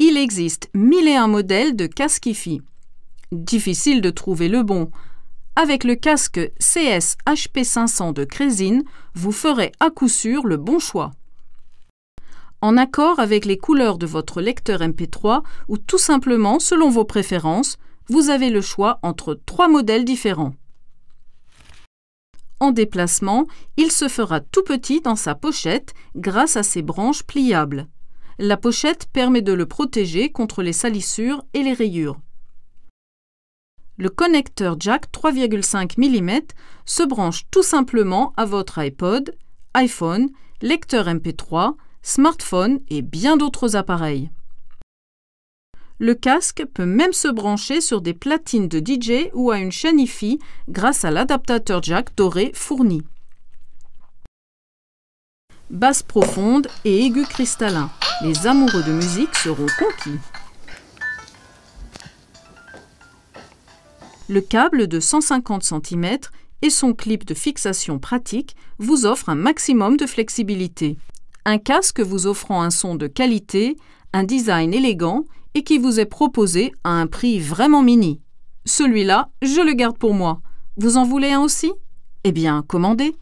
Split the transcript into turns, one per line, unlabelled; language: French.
Il existe mille et un modèles de casque IFI. Difficile de trouver le bon. Avec le casque CS-HP500 de Crésine, vous ferez à coup sûr le bon choix. En accord avec les couleurs de votre lecteur MP3 ou tout simplement selon vos préférences, vous avez le choix entre trois modèles différents. En déplacement, il se fera tout petit dans sa pochette grâce à ses branches pliables. La pochette permet de le protéger contre les salissures et les rayures. Le connecteur jack 3,5 mm se branche tout simplement à votre iPod, iPhone, lecteur MP3, smartphone et bien d'autres appareils. Le casque peut même se brancher sur des platines de DJ ou à une chaîne IFI grâce à l'adaptateur jack doré fourni. Basse profonde et aigu cristallin les amoureux de musique seront conquis. Le câble de 150 cm et son clip de fixation pratique vous offrent un maximum de flexibilité. Un casque vous offrant un son de qualité, un design élégant et qui vous est proposé à un prix vraiment mini. Celui-là,
je le garde pour moi. Vous en voulez un aussi Eh bien, commandez